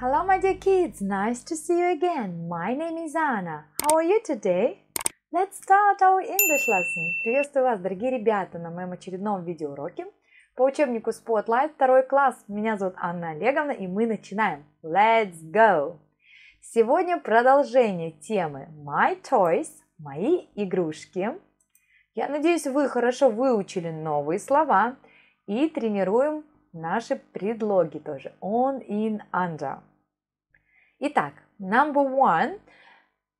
Hello, my dear kids. Nice to see you again. My name is Anna. How are you today? Let's start our English lesson. Приветствую вас, дорогие ребята, на моем очередном видеоуроке по учебнику Spotlight, второй класс. Меня зовут Анна Олеговна, и мы начинаем. Let's go! Сегодня продолжение темы My Toys, мои игрушки. Я надеюсь, вы хорошо выучили новые слова и тренируем наши предлоги тоже. On, in, under. Итак, number one.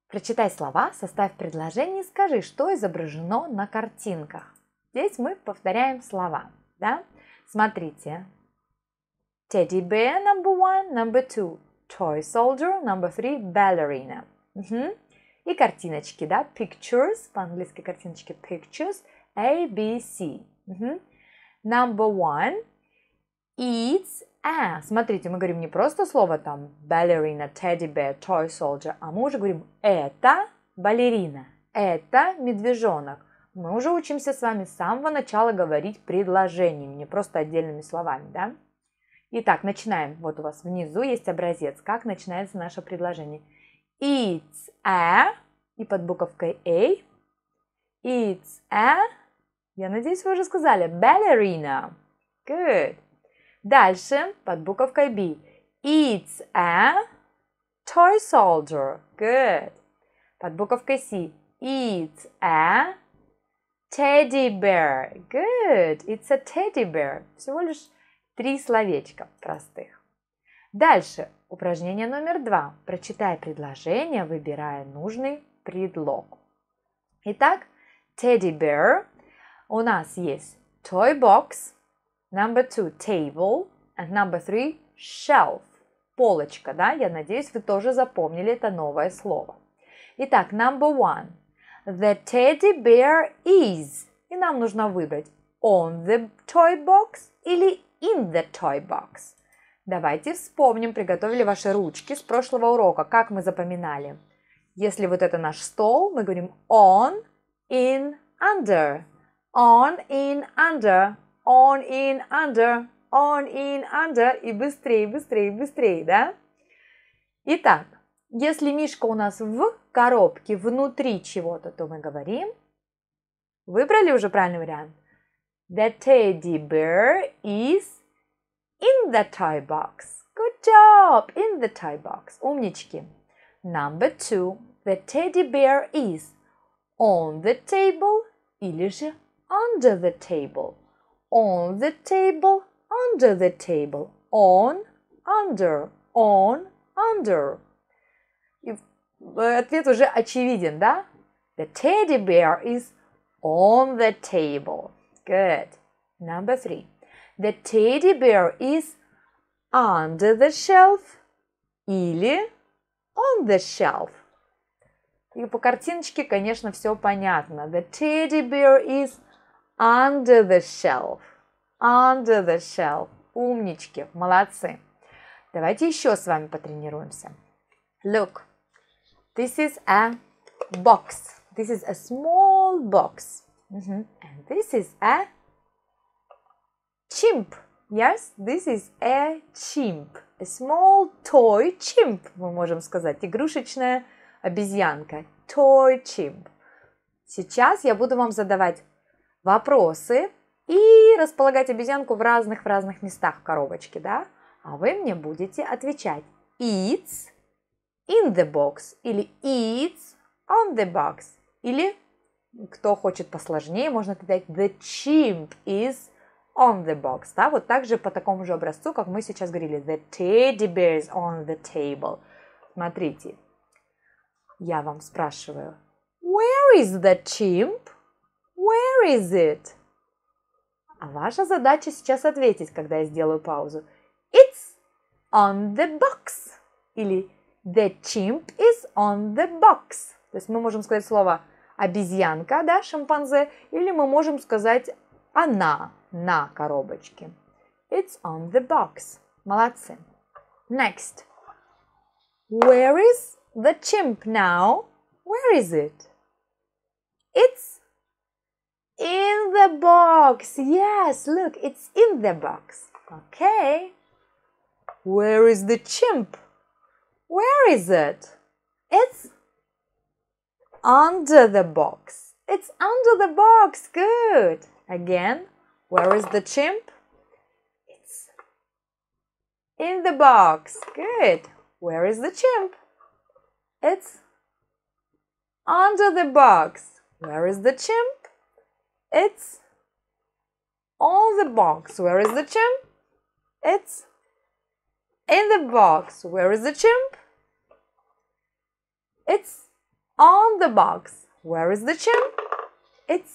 Прочитай слова, составь предложение и скажи, что изображено на картинках. Здесь мы повторяем слова. Да? Смотрите. Teddy bear number one, number two. Toy soldier number three, ballerina. Угу. И картиночки, да? Pictures, по-английски картиночки pictures, A, B, C. Угу. Number one – eats a. Смотрите, мы говорим не просто слово там балерина, teddy bear, toy soldier, а мы уже говорим это балерина, это медвежонок. Мы уже учимся с вами с самого начала говорить предложениями, не просто отдельными словами, да? Итак, начинаем. Вот у вас внизу есть образец, как начинается наше предложение. It's a, и под буковкой A. It's a, я надеюсь, вы уже сказали, ballerina. Good. Дальше под буковкой B. It's a toy soldier. Good. Под буковкой C. It's a teddy bear. Good. It's a teddy bear. Всего лишь три словечка простых. Дальше упражнение номер два. Прочитай предложение, выбирая нужный предлог. Итак, teddy bear. У нас есть toy box – Number two – table. And number three – shelf. Полочка, да? Я надеюсь, вы тоже запомнили это новое слово. Итак, number one. The teddy bear is. И нам нужно выбрать on the toy box или in the toy box. Давайте вспомним, приготовили ваши ручки с прошлого урока, как мы запоминали. Если вот это наш стол, мы говорим on, in, under. On, in, under on, in, under, on, in, under и быстрее, быстрее, быстрее, да? Итак, если мишка у нас в коробке, внутри чего-то, то мы говорим. Выбрали уже правильный вариант? The teddy bear is in the toy box. Good job! In the toy box. Умнички. Number two. The teddy bear is on the table или же under the table on the table, under the table, on, under, on, under. И ответ уже очевиден, да? The teddy bear is on the table. Good. Number three. The teddy bear is under the shelf или on the shelf. И по картиночке, конечно, все понятно. The teddy bear is under the shelf. Under the shelf. Умнички, молодцы. Давайте еще с вами потренируемся. Look, this is a box. This is a small box. Mm -hmm. And this is a chimp. Yes, this is a chimp. A small toy chimp, мы можем сказать. Игрушечная обезьянка. Toy chimp. Сейчас я буду вам задавать вопросы и располагать обезьянку в разных в разных местах в коробочке, да? А вы мне будете отвечать it's in the box или it's on the box или кто хочет посложнее, можно сказать the chimp is on the box, да? Вот также по такому же образцу, как мы сейчас говорили the teddy bear is on the table. Смотрите, я вам спрашиваю where is the chimp? Where is it? А ваша задача сейчас ответить, когда я сделаю паузу. It's on the box. Или the chimp is on the box. То есть мы можем сказать слово обезьянка, да, шимпанзе, или мы можем сказать она на коробочке. It's on the box. Молодцы. Next. Where is the chimp now? Where is it? It's in the box. Yes, look, it's in the box. Okay. Where is the chimp? Where is it? It's under the box. It's under the box. Good. Again, where is the chimp? It's in the box. Good. Where is the chimp? It's under the box. Where is the chimp? It's on the box. Where is the chimp? It's in the box. Where is the chimp? It's on the box. Where is the chimp? It's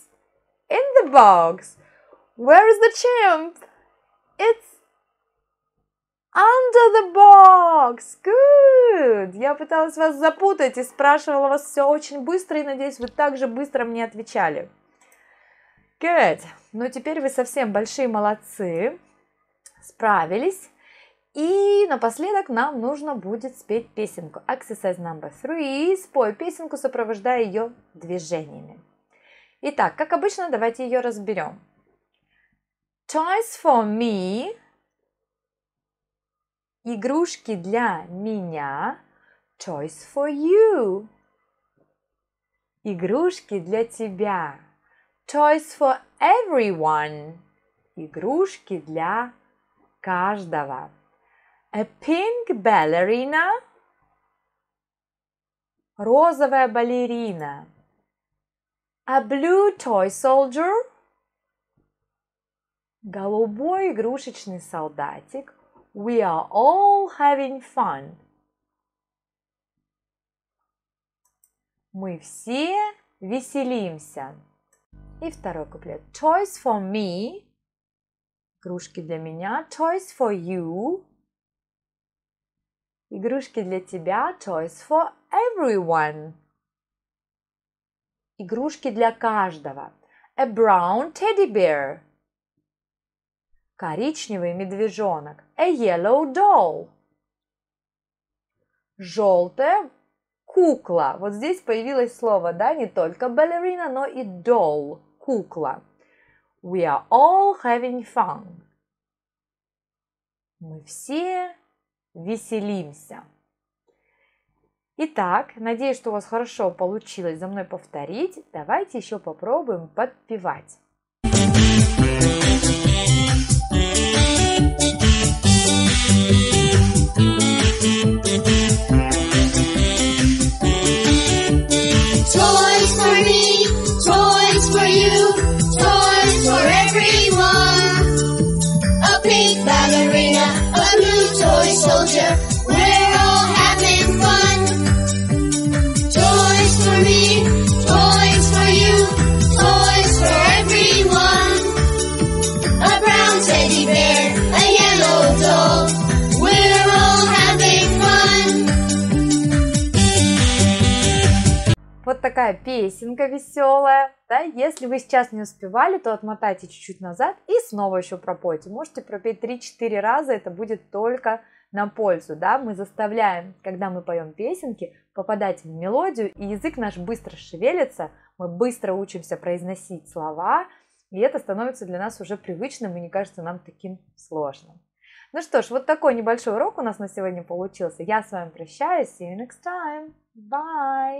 in the box. Where is the chimp? It's under the box. Good. Я пыталась вас запутать и спрашивала вас все очень быстро и надеюсь, вы также быстро мне отвечали. Good. Ну, теперь вы совсем большие молодцы. Справились. И напоследок нам нужно будет спеть песенку. Exercise number three. Спой песенку, сопровождая ее движениями. Итак, как обычно, давайте ее разберем. Toys for me. Игрушки для меня. Toys for you. Игрушки для тебя. Toys for everyone. Игрушки для каждого. A pink ballerina. Розовая балерина. A blue toy soldier. Голубой игрушечный солдатик. We are all having fun. Мы все веселимся. И второй куплет. Toys for me. Игрушки для меня. Toys for you. Игрушки для тебя. Toys for everyone. Игрушки для каждого. A brown teddy bear. Коричневый медвежонок. A yellow doll. Желтая кукла. Вот здесь появилось слово, да, не только балерина, но и doll кукла. We are all having fun. Мы все веселимся. Итак, надеюсь, что у вас хорошо получилось за мной повторить. Давайте еще попробуем подпевать. такая песенка веселая. Да? Если вы сейчас не успевали, то отмотайте чуть-чуть назад и снова еще пропойте. Можете пропеть 3-4 раза, это будет только на пользу. Да? Мы заставляем, когда мы поем песенки, попадать в мелодию, и язык наш быстро шевелится, мы быстро учимся произносить слова, и это становится для нас уже привычным и не кажется нам таким сложным. Ну что ж, вот такой небольшой урок у нас на сегодня получился. Я с вами прощаюсь. See you next time. Bye.